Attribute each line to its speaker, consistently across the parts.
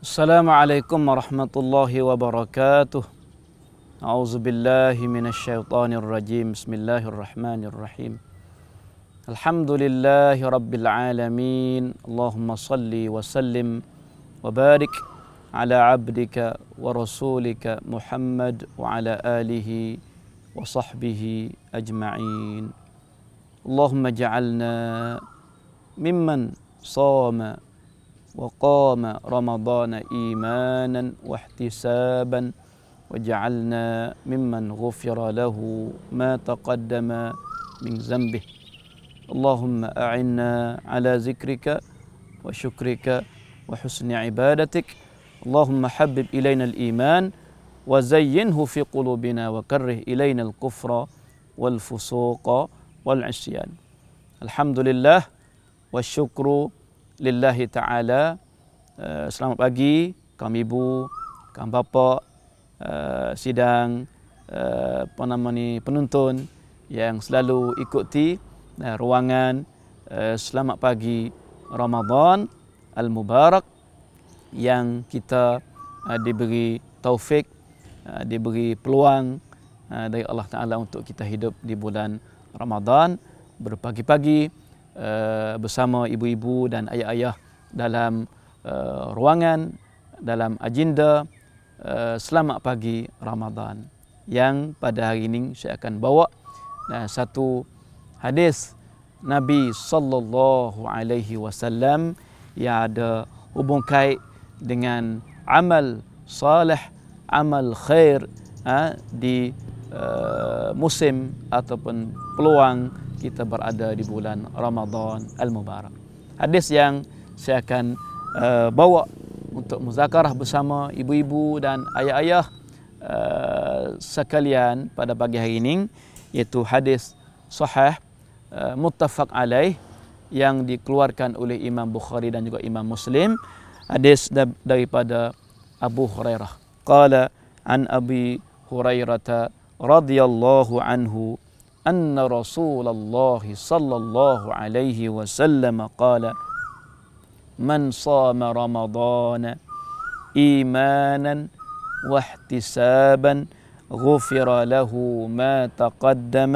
Speaker 1: السلام عليكم ورحمة الله وبركاته أعوذ بالله من الشيطان الرجيم بسم الله الرحمن الرحيم الحمد لله رب العالمين اللهم صل وسلم وبارك على عبدك ورسولك محمد وعلى آله وصحبه أجمعين اللهم اجعلنا ممن صام وقام رمضان إيمانا واحتسابا وجعلنا ممن غفر له ما تقدم من ذنبه اللهم أعنا على ذكرك وشكرك وحسن عبادتك اللهم حبب إلينا الإيمان وزينه في قلوبنا وكره إلينا الكفر والفسوق والعصيان الحمد لله والشكر lillahi ta'ala eh, Selamat pagi kaum ibu, kaum bapa eh, sidang eh, apa nama ni, penonton yang selalu ikuti ruangan selamat pagi Ramadan Al-Mubarak yang kita diberi taufik diberi peluang dari Allah Ta'ala untuk kita hidup di bulan Ramadan berpagi-pagi Eh, bersama ibu-ibu dan ayah-ayah dalam uh, ruangan dalam agenda uh, selamat pagi Ramadan yang pada hari ini saya akan bawa uh, satu hadis Nabi sallallahu alaihi wasallam yang ada hubung kait dengan amal saleh amal khair uh, di Eh, musim ataupun peluang kita berada di bulan Ramadan Al-Mubarak. Hadis yang saya akan uh, bawa untuk muzakarah bersama ibu-ibu dan ayah-ayah uh, sekalian pada pagi hari ini iaitu hadis sahih uh, muttafaq alaih yang dikeluarkan oleh Imam Bukhari dan juga Imam Muslim hadis daripada Abu Hurairah qala an Abi Hurairah رضي الله عنه أن رسول الله صلى الله عليه وسلم قال من صام رمضان إيمانا واحتسابا غفر له ما تقدم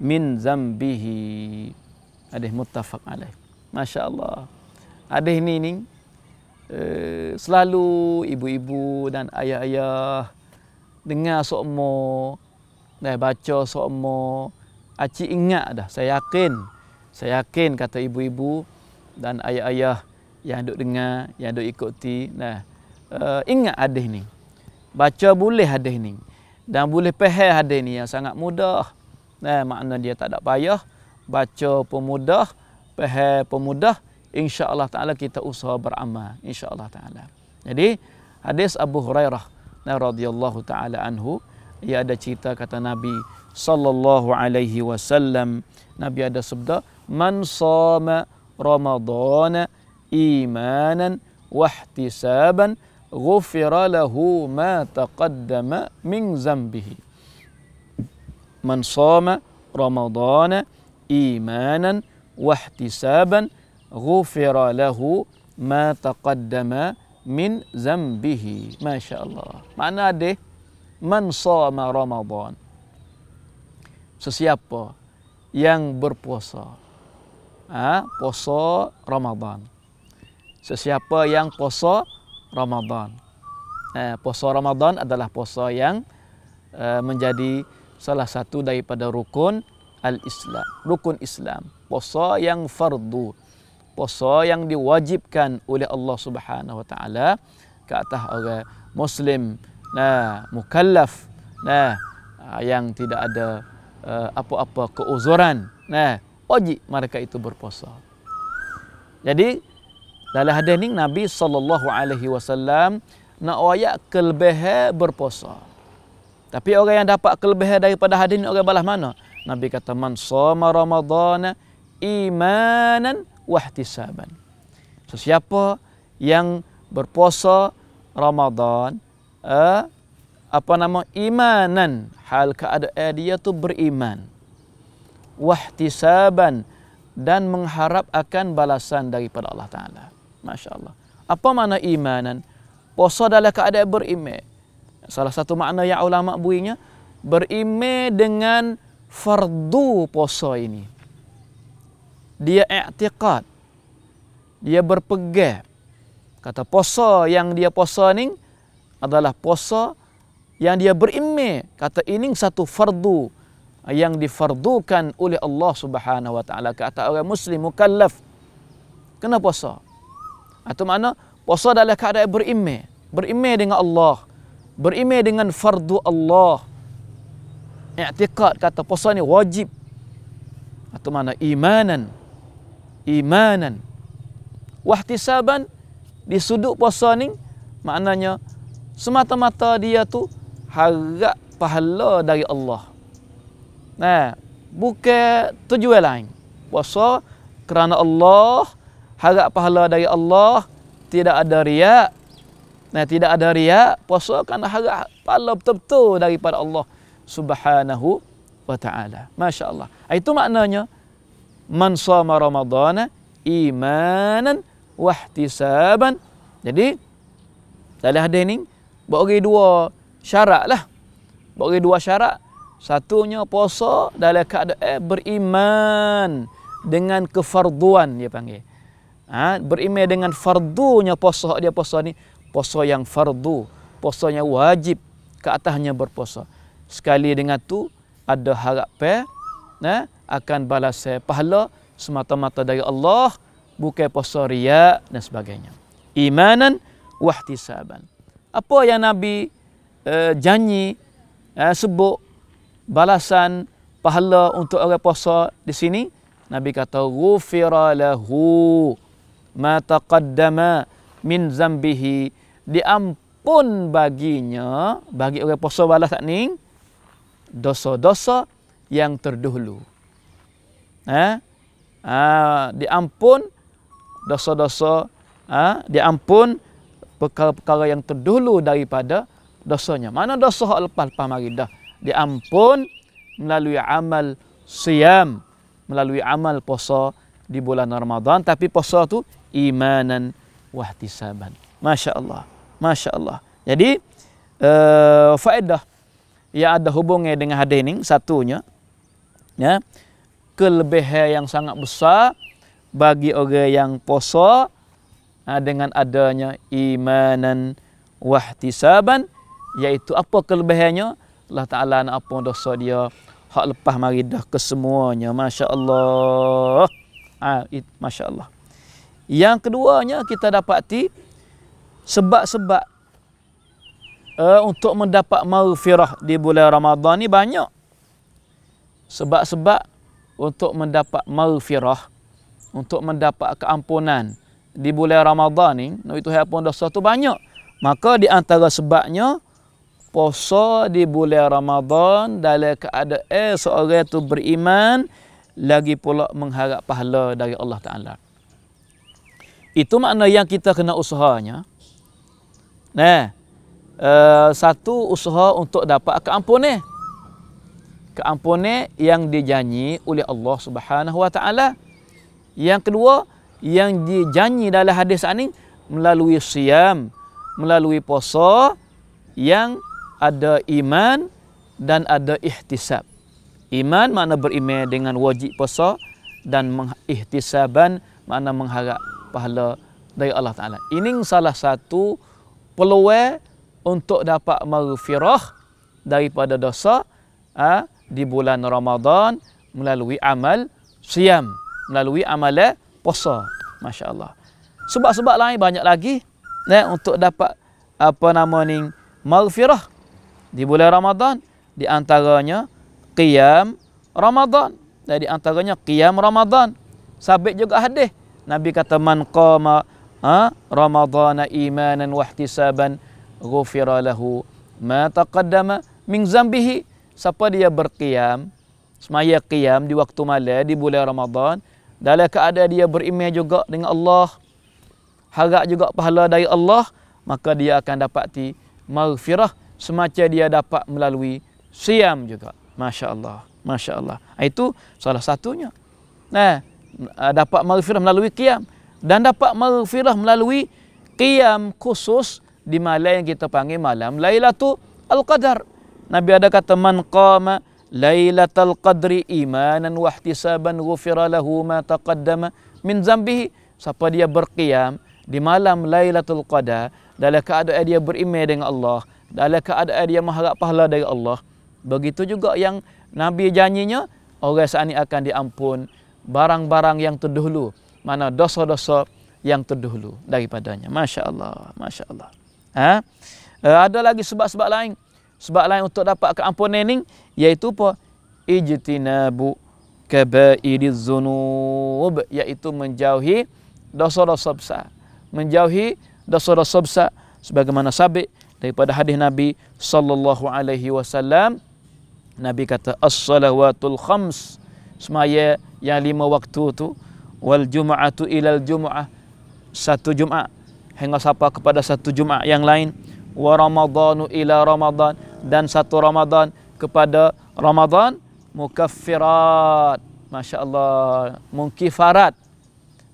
Speaker 1: من ذنبه هذه متفق عليه ما شاء الله هذا نيني selalu ibu-ibu dan ayah-ayah dengar sokmo Saya baca semua. Acik ingat dah. Saya yakin. Saya yakin kata ibu-ibu dan ayah-ayah yang duk dengar, yang duk ikuti. Nah, uh, ingat hadis ni. Baca boleh hadis ni. Dan boleh pehel hadis ni yang sangat mudah. Nah, makna dia tak ada payah. Baca pemudah mudah. pemudah. pun mudah. InsyaAllah ta'ala kita usaha beramal. InsyaAllah ta'ala. Jadi, hadis Abu Hurairah. Nah, radhiyallahu ta'ala anhu. ia ada cerita kata Nabi sallallahu alaihi wasallam Nabi ada sabda man sama ramadhana imanan wahtisaban ghufira lahu ma taqaddama min zambihi man sama ramadhana imanan wahtisaban ghufira lahu ma taqaddama min zambihi. Masya Allah. Mana ada man sama ramadan sesiapa yang berpuasa ha puasa ramadan sesiapa yang puasa ramadan eh puasa ramadan adalah puasa yang uh, menjadi salah satu daripada rukun al-islam rukun islam puasa yang fardu puasa yang diwajibkan oleh Allah Subhanahu wa taala ke atas orang muslim nah mukallaf nah ah, yang tidak ada eh, apa-apa uh, keuzuran nah wajib mereka itu berpuasa jadi dalam hadis ini Nabi sallallahu alaihi wasallam nak wayak kelebihan berpuasa tapi orang yang dapat kelebihan daripada hadis ini orang balas mana Nabi kata man soma ramadhana imanan wahtisaban sesiapa so, yang berpuasa Ramadan apa nama imanan hal keadaan dia tu beriman wahtisaban dan mengharap akan balasan daripada Allah taala masyaallah apa makna imanan puasa adalah keadaan beriman salah satu makna yang ulama buinya beriman dengan fardu puasa ini dia i'tiqad dia berpegang kata puasa yang dia puasa ni adalah puasa yang dia berimme kata ini satu fardu yang difardukan oleh Allah Subhanahu wa taala kata orang muslim mukallaf kena puasa atau mana puasa adalah keadaan berimme berimme dengan Allah berimme dengan fardu Allah i'tiqad kata puasa ni wajib atau mana imanan imanan wahtisaban di sudut puasa ni maknanya semata-mata dia tu harap pahala dari Allah. Nah, bukan tujuan lain. Puasa kerana Allah, harap pahala dari Allah, tidak ada riak. Nah, tidak ada riak, puasa kerana harap pahala betul-betul daripada Allah Subhanahu wa taala. Masya-Allah. Itu maknanya man sama Ramadan imanan wahtisaban. Jadi dalam hadis ini bagi dua syarat lah. Bagi dua syarat. Satunya puasa dalam keadaan eh, beriman dengan kefarduan dia panggil. Ha, beriman dengan fardunya puasa dia puasa ni. Puasa yang fardu. Puasanya wajib ke atasnya berpuasa. Sekali dengan tu ada harap pe, ha, akan balas pahala semata-mata dari Allah. Bukan puasa riak dan sebagainya. Imanan wahtisaban apa yang Nabi uh, janji uh, sebut balasan pahala untuk orang puasa di sini Nabi kata ghufira lahu ma taqaddama min zambihi diampun baginya bagi orang puasa balas tak ni dosa-dosa yang terdahulu eh ha? diampun dosa-dosa ah diampun perkara-perkara yang terdulu daripada dosanya. Mana dosa hak lepas lepas mari dah diampun melalui amal siam, melalui amal puasa di bulan Ramadan tapi puasa tu imanan wa ihtisaban. Masya-Allah. Masya-Allah. Jadi uh, faedah yang ada hubungnya dengan hadis ini satunya ya kelebihan yang sangat besar bagi orang yang puasa Ha, dengan adanya imanan wahtisaban iaitu apa kelebihannya Allah Taala nak apa dosa dia hak lepas mari dah kesemuanya masya-Allah ha masya-Allah yang keduanya kita dapati sebab-sebab uh, untuk mendapat maghfirah di bulan Ramadan ni banyak sebab-sebab untuk mendapat maghfirah untuk mendapat keampunan di bulan Ramadhan ni, nak itu pun dah satu banyak. Maka di antara sebabnya, puasa di bulan Ramadhan dalam keadaan seorang itu beriman, lagi pula mengharap pahala dari Allah Ta'ala. Itu makna yang kita kena usahanya. Nah, uh, satu usaha untuk dapat keampunan. Keampunan yang dijanji oleh Allah Subhanahu Wa Ta'ala. Yang kedua, yang dijanji dalam hadis ini melalui siam, melalui poso, yang ada iman dan ada ihtisab. Iman makna beriman dengan wajib poso dan ihtisaban makna mengharap pahala dari Allah Ta'ala. Ini salah satu peluwe untuk dapat maghfirah daripada dosa ha, di bulan Ramadan melalui amal siam, melalui amal puasa. Masya Allah. Sebab-sebab lain banyak lagi ya, untuk dapat apa nama ni maghfirah di bulan Ramadan di antaranya qiyam Ramadan dan ya, di antaranya qiyam Ramadan sabit juga hadis Nabi kata man qama ha, Ramadan imanan wa ihtisaban ghufira lahu ma taqaddama min zambihi siapa dia berqiyam semaya qiyam di waktu malam di bulan Ramadan dalam keadaan dia beriman juga dengan Allah harap juga pahala dari Allah maka dia akan dapati maghfirah semacam dia dapat melalui siam juga masya-Allah masya-Allah itu salah satunya nah ah, dapat maghfirah melalui qiyam dan dapat maghfirah melalui qiyam khusus di malam yang kita panggil malam Lailatul Qadar Nabi ada kata man qama lailatul qadri imanan wa ihtisaban ghufira lahu ma taqaddama min dzambihi siapa dia berqiyam di malam lailatul Qadar dalam keadaan dia beriman dengan Allah dalam keadaan dia mengharap pahala dari Allah begitu juga yang nabi janjinya orang sani akan diampun barang-barang yang terdahulu mana dosa-dosa yang terdahulu daripadanya masya-Allah masya-Allah ha? Eh, ada lagi sebab-sebab lain sebab lain untuk dapat keampunan ini yaitu apa? Ijtinabu kabairiz zunub yaitu menjauhi dosa-dosa besar. Menjauhi dosa-dosa besar sebagaimana sabit daripada hadis Nabi sallallahu alaihi wasallam Nabi kata as-salawatul khams semaya yang lima waktu tu wal jumu'atu ila al jumu'ah satu jumaat hingga sapa kepada satu jumaat yang lain wa ramadhanu ila ramadhan dan satu ramadhan kepada Ramadan mukaffirat Masya Allah mengkifarat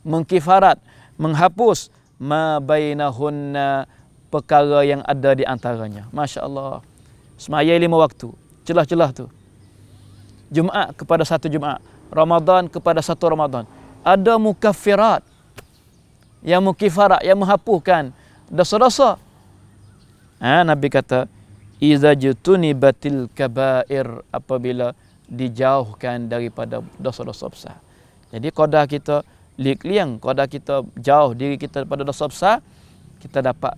Speaker 1: mengkifarat menghapus ma bainahunna perkara yang ada di antaranya Masya Allah semaya lima waktu celah-celah tu Jumaat kepada satu Jumaat Ramadan kepada satu Ramadan ada mukaffirat yang mukifarat yang menghapuskan dosa-dosa ha, Nabi kata Iza jutunibatil kabair apabila dijauhkan daripada dosa-dosa besar. Jadi qada kita liqliang, qada kita jauh diri kita daripada dosa besar, kita dapat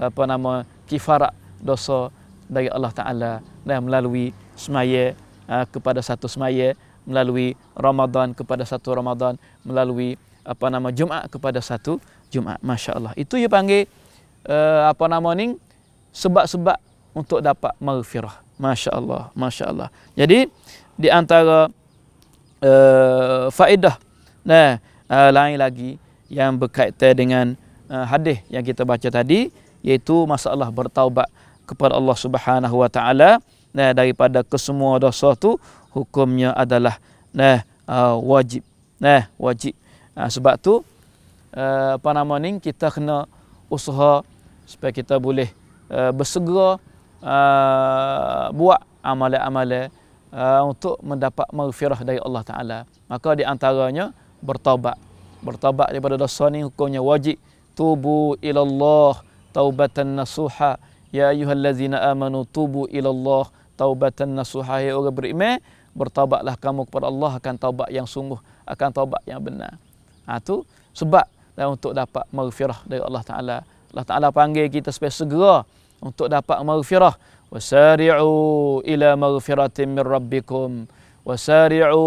Speaker 1: apa nama kifarat dosa dari Allah Taala dan melalui semaya ha, kepada satu semaya, melalui Ramadan kepada satu Ramadan, melalui apa nama Jumaat kepada satu Jumaat. Masya-Allah. Itu yang panggil eh, apa nama ni? Sebab-sebab untuk dapat maghfirah. Masya Allah, Masya Allah. Jadi di antara uh, faedah nah, uh, lain lagi yang berkaitan dengan uh, hadis yang kita baca tadi iaitu masalah bertaubat kepada Allah Subhanahu wa taala nah daripada kesemua dosa tu hukumnya adalah nah uh, wajib nah wajib nah, sebab tu uh, apa nama ni kita kena usaha supaya kita boleh uh, bersegera Uh, buat amalan-amalan uh, untuk mendapat maghfirah dari Allah Taala. Maka di antaranya bertaubat. Bertaubat daripada dosa ni hukumnya wajib. Tubu ilallah taubatan nasuha. Ya ayyuhallazina amanu tubu ilallah taubatan nasuha. Ya orang beriman, bertaubatlah kamu kepada Allah akan taubat yang sungguh, akan taubat yang benar. Ha tu sebab dan untuk dapat maghfirah dari Allah Taala. Allah Taala panggil kita supaya segera untuk dapat maghfirah wasari'u ila maghfiratin min rabbikum wasari'u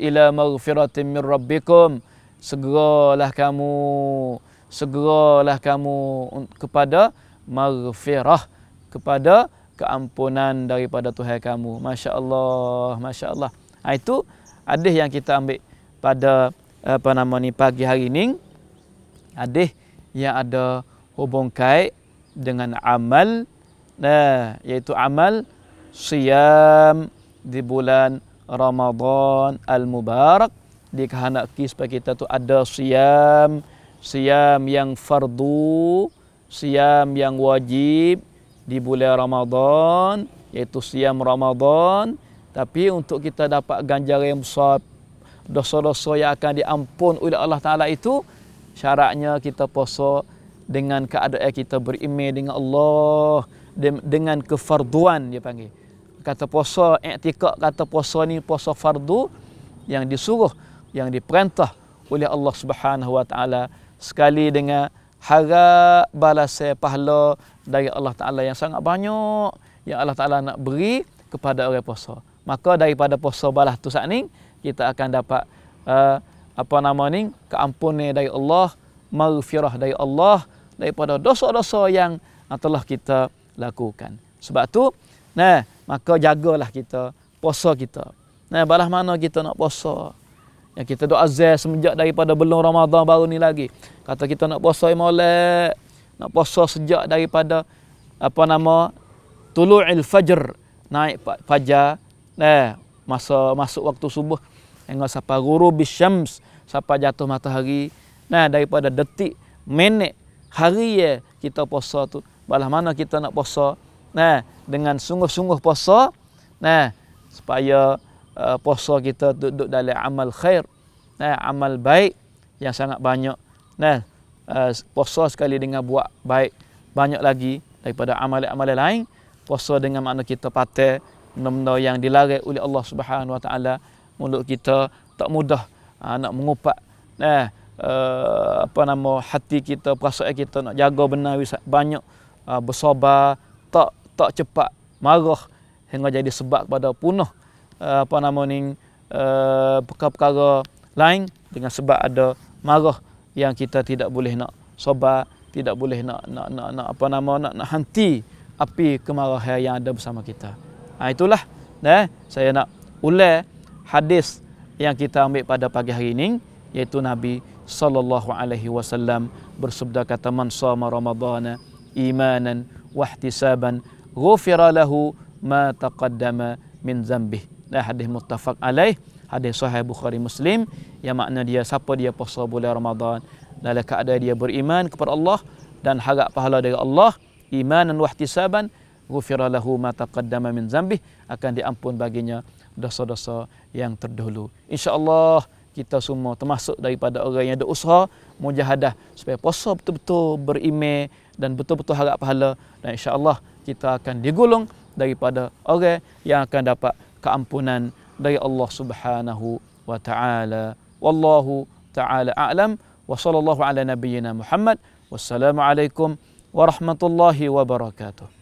Speaker 1: ila maghfiratin min rabbikum segeralah kamu segeralah kamu kepada maghfirah kepada keampunan daripada Tuhan kamu masya-Allah masya-Allah ha, itu hadis yang kita ambil pada apa nama ni pagi hari ini hadis yang ada hubung kait dengan amal nah yaitu amal siam di bulan Ramadan al mubarak dikehendaki supaya kita tu ada siam siam yang fardu siam yang wajib di bulan Ramadan yaitu siam Ramadan tapi untuk kita dapat ganjaran yang besar dosa-dosa yang akan diampun oleh Allah Taala itu syaratnya kita puasa dengan keadaan kita berimeh dengan Allah dengan kefarduan dia panggil kata puasa i'tikad kata puasa ni puasa fardu yang disuruh yang diperintah oleh Allah Subhanahu wa taala sekali dengan harap balasan pahala dari Allah taala yang sangat banyak yang Allah taala nak beri kepada orang puasa maka daripada puasa balas tu saat ni kita akan dapat uh, apa nama ni keampunan dari Allah maghfirah dari Allah daripada dosa-dosa yang ah, telah kita lakukan. Sebab tu, nah, maka jagalah kita puasa kita. Nah, balah mana kita nak puasa? Ya kita doa azal semenjak daripada belum Ramadan baru ni lagi. Kata kita nak puasa molek, nak puasa sejak daripada apa nama tulu'il fajr naik fajar nah masa masuk waktu subuh hingga sampai ghurubis syams sampai jatuh matahari nah daripada detik minit hari ya kita puasa tu balah mana kita nak puasa nah dengan sungguh-sungguh puasa nah supaya uh, puasa kita duduk dalam amal khair nah amal baik yang sangat banyak nah uh, puasa sekali dengan buat baik banyak lagi daripada amal-amal lain puasa dengan makna kita patah benda yang dilarang oleh Allah Subhanahu Wa Taala mulut kita tak mudah uh, nak mengupak nah uh, apa nama hati kita perasaan kita nak jaga benar banyak uh, bersabar tak tak cepat marah hingga jadi sebab kepada punah uh, eh, apa nama ni uh, perkara-perkara lain dengan sebab ada marah yang kita tidak boleh nak sabar tidak boleh nak nak nak, nak apa nama nak nak henti api kemarahan yang ada bersama kita. Ha, itulah eh, saya nak ulang hadis yang kita ambil pada pagi hari ini iaitu Nabi sallallahu alaihi wasallam bersabda kata man sama ramadhana imanan wa ihtisaban ghufira lahu ma taqaddama min dzambih nah hadis muttafaq alaih hadis sahih bukhari muslim yang makna dia siapa dia puasa bulan ramadhan dalam keadaan dia beriman kepada Allah dan harap pahala dari Allah imanan wa ihtisaban ghufira lahu ma taqaddama min dzambih akan diampun baginya dosa-dosa yang terdahulu insyaallah kita semua termasuk daripada orang yang ada usaha mujahadah supaya puasa betul-betul berime dan betul-betul harap pahala dan insya-Allah kita akan digulung daripada orang yang akan dapat keampunan dari Allah Subhanahu wa taala. Wallahu taala a'lam wa sallallahu ala nabiyyina Muhammad wassalamu alaikum warahmatullahi wabarakatuh.